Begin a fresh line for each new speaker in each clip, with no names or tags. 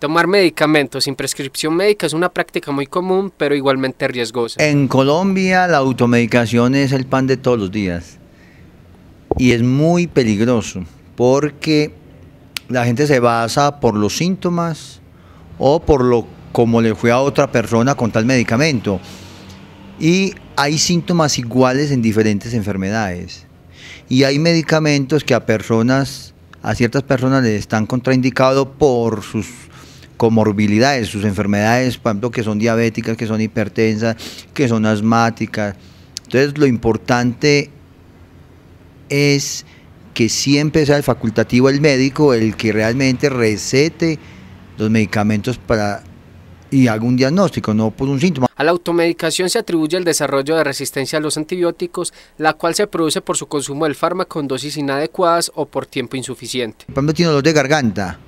Tomar medicamentos sin prescripción médica es una práctica muy común, pero igualmente riesgosa.
En Colombia la automedicación es el pan de todos los días y es muy peligroso porque la gente se basa por los síntomas o por lo como le fue a otra persona con tal medicamento. Y hay síntomas iguales en diferentes enfermedades. Y hay medicamentos que a personas, a ciertas personas les están contraindicados por sus comorbilidades, sus enfermedades, por ejemplo, que son diabéticas, que son hipertensas, que son asmáticas. Entonces, lo importante es que siempre sea el facultativo el médico el que realmente recete los medicamentos para y haga un diagnóstico, no por un síntoma.
A la automedicación se atribuye el desarrollo de resistencia a los antibióticos, la cual se produce por su consumo del fármaco en dosis inadecuadas o por tiempo insuficiente.
Por ejemplo, tiene dolor de garganta,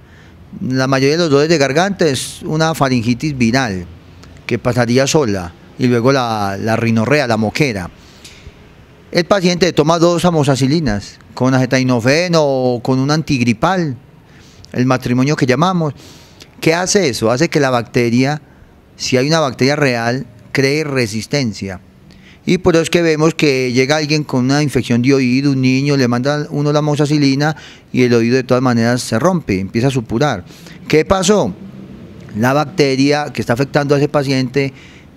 la mayoría de los dolores de garganta es una faringitis viral que pasaría sola y luego la, la rinorrea, la moquera. El paciente toma dos amoxicilinas con acetaminofeno o con un antigripal, el matrimonio que llamamos. ¿Qué hace eso? Hace que la bacteria, si hay una bacteria real, cree resistencia. Y por eso es que vemos que llega alguien con una infección de oído, un niño, le manda uno la mosacilina y el oído de todas maneras se rompe, empieza a supurar. ¿Qué pasó? La bacteria que está afectando a ese paciente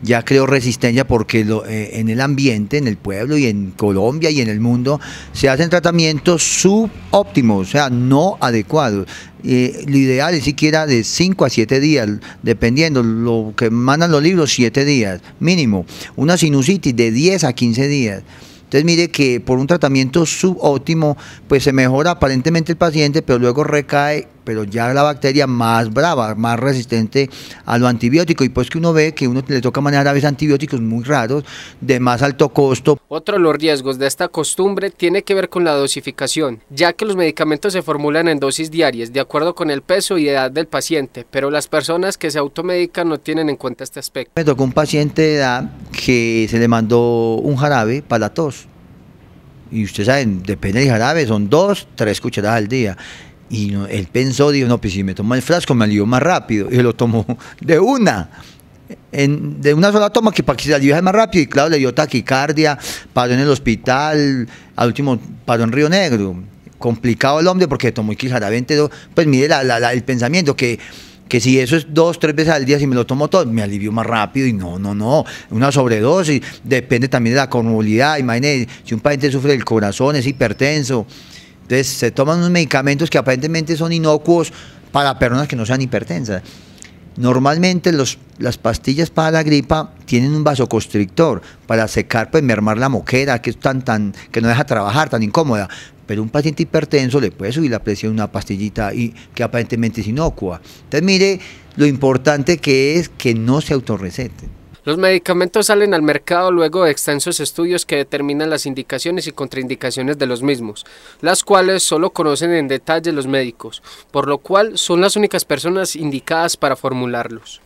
ya creo resistencia porque lo, eh, en el ambiente, en el pueblo y en Colombia y en el mundo se hacen tratamientos subóptimos, o sea, no adecuados. Eh, lo ideal es siquiera de 5 a 7 días, dependiendo lo que mandan los libros, 7 días mínimo. Una sinusitis de 10 a 15 días. Entonces mire que por un tratamiento subóptimo, pues se mejora aparentemente el paciente, pero luego recae pero ya la bacteria más brava, más resistente a lo antibiótico. Y pues que uno ve que uno le toca manejar a veces antibióticos muy raros, de más alto costo.
Otro de los riesgos de esta costumbre tiene que ver con la dosificación, ya que los medicamentos se formulan en dosis diarias, de acuerdo con el peso y edad del paciente, pero las personas que se automedican no tienen en cuenta este aspecto.
Me tocó un paciente de edad que se le mandó un jarabe para la tos. Y ustedes saben, depende del jarabe, son dos, tres cucharadas al día. Y él pensó, dijo, no, pues si me tomo el frasco me alivió más rápido. Y lo tomó de una. de una sola toma que para que se alivie más rápido y claro le dio taquicardia, paró en el hospital, al último paró en Río Negro. Complicado el hombre porque tomó el 22. pues mire el pensamiento que, que si eso es dos, tres veces al día, si me lo tomo todo, me alivió más rápido y no, no, no, una sobredosis, depende también de la conmovilidad, imagínense, si un paciente sufre del corazón, es hipertenso, entonces se toman unos medicamentos que aparentemente son inocuos para personas que no sean hipertensas. Normalmente las pastillas para la gripa tienen un vasoconstrictor para secar, pues mermar la moquera, que es tan, tan, que no deja trabajar, tan incómoda. Pero un paciente hipertenso le puede subir la presión una pastillita y, que aparentemente es inocua. Entonces mire lo importante que es que no se autorreceten.
Los medicamentos salen al mercado luego de extensos estudios que determinan las indicaciones y contraindicaciones de los mismos, las cuales solo conocen en detalle los médicos, por lo cual son las únicas personas indicadas para formularlos.